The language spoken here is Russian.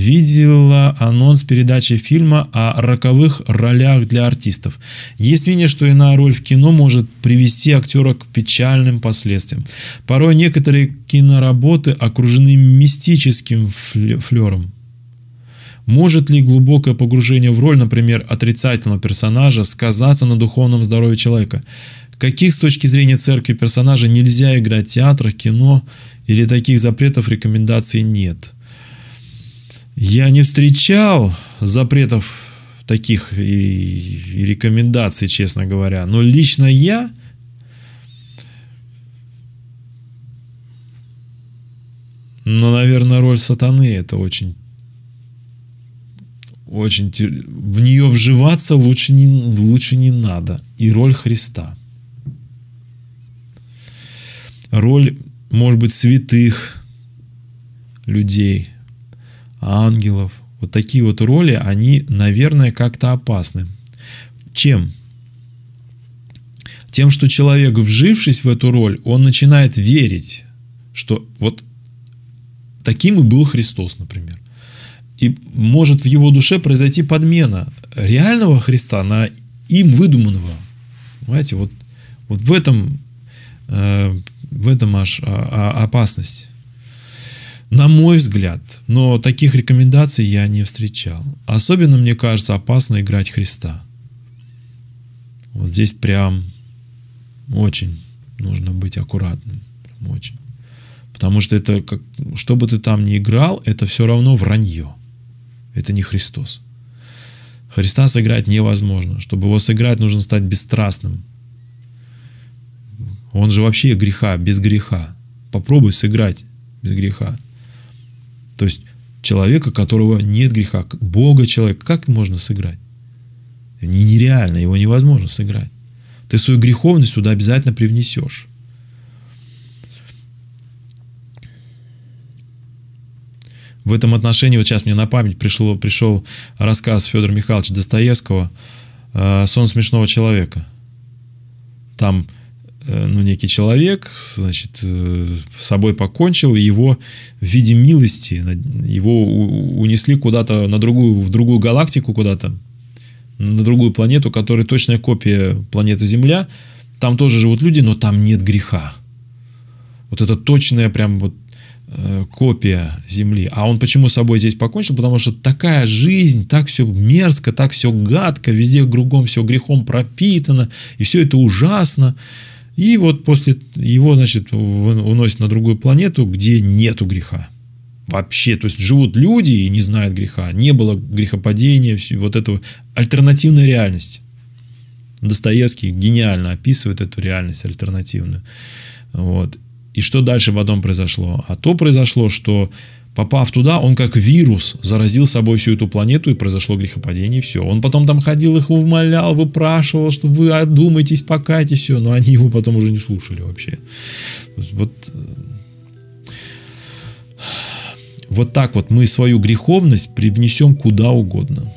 видела анонс передачи фильма о роковых ролях для артистов. Есть мнение, что иная роль в кино может привести актера к печальным последствиям. Порой некоторые киноработы окружены мистическим флером. Может ли глубокое погружение в роль, например, отрицательного персонажа, сказаться на духовном здоровье человека? Каких с точки зрения церкви персонажа нельзя играть в театрах, кино или таких запретов рекомендаций нет? Я не встречал запретов таких и, и рекомендаций, честно говоря. Но лично я Но, ну, наверное, роль сатаны это очень очень в нее вживаться лучше не лучше не надо и роль Христа роль может быть святых людей ангелов. Вот такие вот роли, они, наверное, как-то опасны. Чем? Тем, что человек, вжившись в эту роль, он начинает верить, что вот таким и был Христос, например. И может в его душе произойти подмена реального Христа на им выдуманного. Понимаете, вот, вот в этом, э, в этом аж а, а, опасность. На мой взгляд, но таких рекомендаций я не встречал. Особенно, мне кажется, опасно играть Христа. Вот здесь прям очень нужно быть аккуратным. Прям очень. Потому что это, как, что бы ты там ни играл, это все равно вранье. Это не Христос. Христа сыграть невозможно. Чтобы его сыграть, нужно стать бесстрастным. Он же вообще греха, без греха. Попробуй сыграть без греха. То есть человека, которого нет греха, Бога человека, как можно сыграть? Не, нереально, его невозможно сыграть. Ты свою греховность туда обязательно привнесешь. В этом отношении, вот сейчас мне на память пришел, пришел рассказ Федора Михайловича Достоевского э, «Сон смешного человека». Там Э, ну, некий человек, значит, э, с собой покончил, и его в виде милости, его унесли куда-то на другую, в другую галактику куда-то, на другую планету, которая точная копия планеты Земля. Там тоже живут люди, но там нет греха. Вот это точная прям вот э, копия Земли. А он почему с собой здесь покончил? Потому что такая жизнь, так все мерзко, так все гадко, везде кругом все грехом пропитано, и все это ужасно. И вот после его, значит, уносят на другую планету, где нету греха. Вообще, то есть живут люди и не знают греха. Не было грехопадения, вот этого. Альтернативная реальность. Достоевский гениально описывает эту реальность альтернативную. Вот. И что дальше потом произошло? А то произошло, что Попав туда, он как вирус заразил собой всю эту планету, и произошло грехопадение, и все. Он потом там ходил, их умолял, выпрашивал, чтобы вы одумайтесь, покайтесь, все. Но они его потом уже не слушали вообще. Вот, э, вот так вот мы свою греховность привнесем куда угодно.